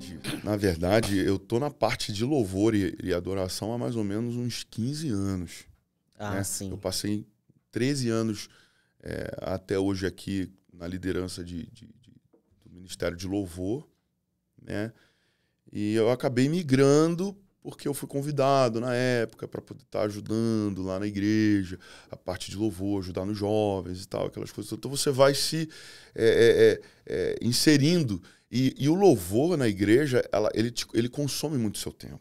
verdade, na verdade, eu tô na parte de louvor e, e adoração há mais ou menos uns 15 anos. Ah, né? sim. Eu passei 13 anos é, até hoje aqui na liderança de, de, de, do Ministério de Louvor, né? E eu acabei migrando porque eu fui convidado na época para poder estar tá ajudando lá na igreja, a parte de louvor, ajudar nos jovens e tal, aquelas coisas. Então você vai se é, é, é, é, inserindo. E, e, o louvor na igreja, ela, ele, te, ele consome muito seu tempo.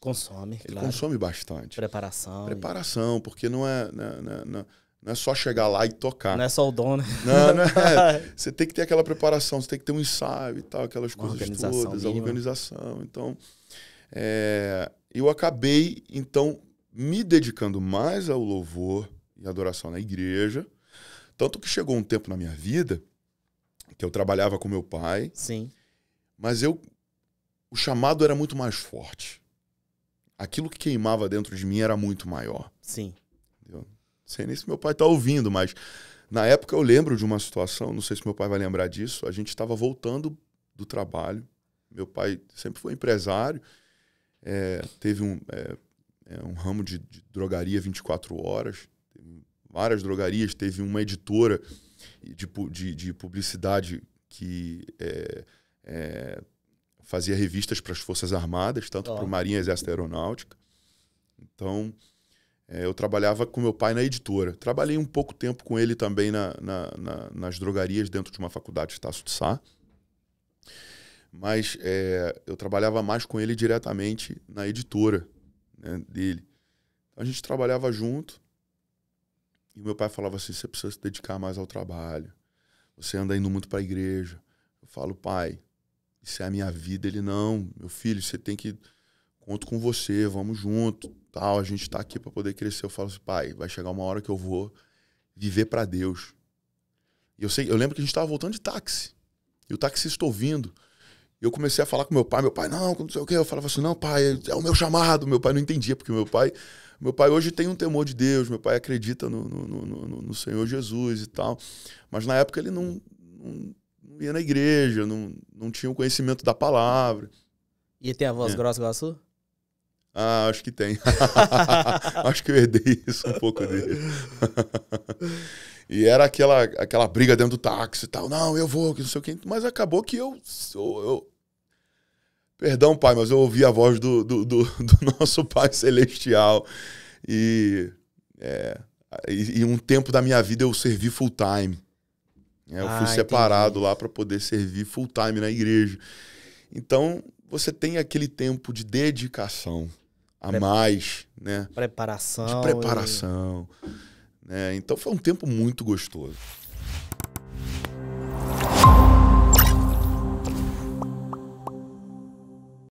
Consome, Ele claro. consome bastante. Preparação. Preparação, e... porque não é, não, é, não, é, não é só chegar lá e tocar. Não é só o dono. Né? Não, não é. Você tem que ter aquela preparação, você tem que ter um ensaio e tal, aquelas Uma coisas todas, mínima. a organização. Então, é, eu acabei, então, me dedicando mais ao louvor e adoração na igreja. Tanto que chegou um tempo na minha vida que eu trabalhava com meu pai. Sim. Mas eu o chamado era muito mais forte. Aquilo que queimava dentro de mim era muito maior. Sim. Sei nem se meu pai está ouvindo, mas na época eu lembro de uma situação, não sei se meu pai vai lembrar disso, a gente estava voltando do trabalho. Meu pai sempre foi empresário é, teve um, é, é, um ramo de, de, drogaria 24 horas, várias drogarias, teve uma editora de, de, de publicidade que é, é, fazia revistas para as Forças Armadas, tanto oh. para o Marinha Exército Aeronáutica. Então, é, eu trabalhava com meu pai na editora. Trabalhei um pouco tempo com ele também na, na, na, nas drogarias dentro de uma faculdade de Tasso de Sá. Mas é, eu trabalhava mais com ele diretamente na editora né, dele. Então, a gente trabalhava junto. E meu pai falava assim: você precisa se dedicar mais ao trabalho. Você anda indo muito para a igreja. Eu falo, pai, isso é a minha vida. Ele, não, meu filho, você tem que. Conto com você, vamos junto, tal. A gente está aqui para poder crescer. Eu falo assim, pai, vai chegar uma hora que eu vou viver para Deus. E eu sei, eu lembro que a gente estava voltando de táxi. E o táxi estou ouvindo eu comecei a falar com meu pai, meu pai, não, não sei o quê. Eu falava assim, não, pai, é o meu chamado. Meu pai não entendia, porque meu pai, meu pai hoje tem um temor de Deus, meu pai acredita no, no, no, no Senhor Jesus e tal. Mas na época ele não, não, ia na igreja, não, não tinha o conhecimento da palavra. E tem a voz é. grossa igual a sua? Ah, acho que tem. acho que eu herdei isso um pouco dele. e era aquela, aquela briga dentro do táxi e tal. Não, eu vou, que não sei o quê. Mas acabou que eu, eu, Perdão, pai, mas eu ouvi a voz do, do, do, do nosso Pai Celestial. E, é, e, e, um tempo da minha vida eu servi full time. É, eu ah, fui separado entendi. lá para poder servir full time na igreja. Então, você tem aquele tempo de dedicação a Pre mais, né? Preparação. De preparação. E... Né? Então, foi um tempo muito gostoso.